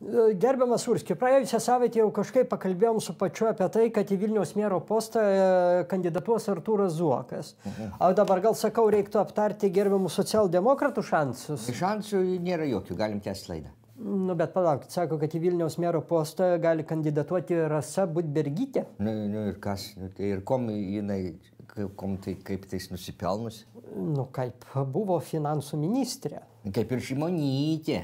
E, gerbiamas Urski, praėjusią savaitę jau kažkaip pakalbėjom su pačiu apie tai, kad į Vilniaus mero postą e, kandidatuos Artūras Zuokas. O mhm. dabar gal sakau, reiktų aptarti gerbiamų socialdemokratų šansus. Šansų nėra jokių, galim tęsti laidą. Nu, bet palaukit, sako, kad į Vilniaus mero postą gali kandidatuoti Rasa Budbergytė. Nu, nu ir kas, nu, tai ir kom jinai, kom tai, kaip tais nusipelnus? Nu, kaip buvo finansų ministrė. Kaip ir Šimonytė.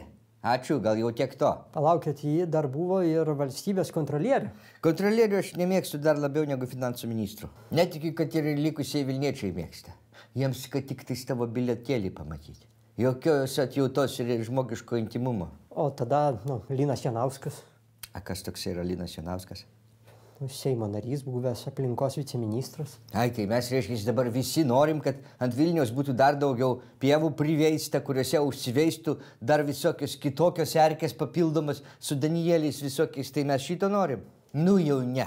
Ačiū, gal jau tiek to. Palaukit, jį dar buvo ir valstybės kontrolierių. Kontrolierių aš nemėgstu dar labiau negu finansų ministrų. Netikiu, kad ir likusiai Vilniečiai mėgsta. Jiems, kad tik tai tavo bilietėlį pamatyti. Jokios atjautos ir žmogiško intimumo. O tada, nu, Linas Janauskas. A kas toks yra Linas Janauskas? Nu, Seimo narys, buvęs aplinkos viceministras. Ai, tai mes, reiškia, dabar visi norim, kad ant Vilnius būtų dar daugiau pievų priveista, kuriuose užsiveistų dar visokios kitokios erkės papildomas su Danieliais visokiais. Tai mes šito norim. Nu jau ne.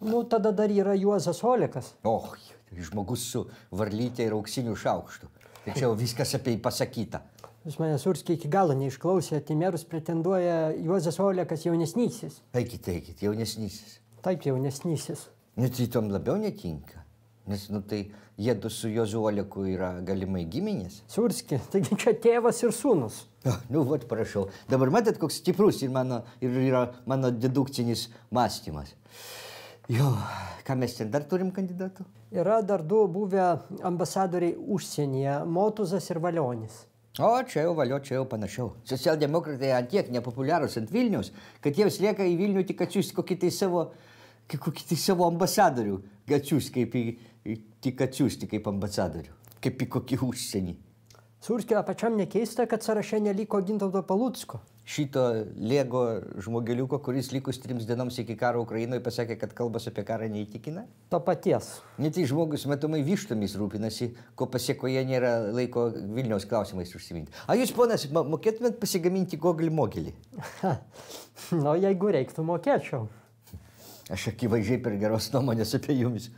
Nu, tada dar yra Juozas Olekas. Och, tai žmogus su varlytė ir auksiniu šaukštu. Tačiau viskas apie jį pasakyta. Jūs manęs urskiai iki galo neišklausė, į merus pretenduoja Juozas Olekas jaunesnysis. Eikit, eikit, jaunesnysis. Taip jaunesnysis. Net nu, tai jį tom labiau netinka. Nes, nu, tai jiedu su Jozu Oleku yra galimai giminės. Surski, taigi čia tėvas ir sūnus. Nu, vat prašau. Dabar matot, koks stiprus ir, mano, ir yra mano dedukcinis mąstymas. Jo, ką mes ten dar turim kandidatų? Yra dar du buvę ambasadoriai užsienyje - Motuzas ir Valionis. O čia jau valio, čia jau panašiau. Socialdemokratai antiek nepopuliarūs ant Vilnius, kad jiems lieka į Vilnių tik atsiųsti kokį tai savo uh, kaip kokį tai savo ambasadorių, gačius, kaip į, tik atsiųsti kaip ambasadorių, kaip į kokį užsienį. Surskio pačiam nekeista, kad sąraše neliko Gintauto Palutsko. Šito lėgo žmogeliuko, kuris likus trims dienoms iki karo Ukrainoje pasakė, kad kalbas apie karą neįtikina? To paties. Net tai žmogus matomai vištomis rūpinasi, ko pasiekoje nėra laiko Vilniaus klausimais užsiminti. A jūs, ponas, mokėtumėt pasigaminti goglį mogelį? Na, jeigu reiktų, mokėčiau. Aš akivaizdžiai per geros nuomonės apie jumis.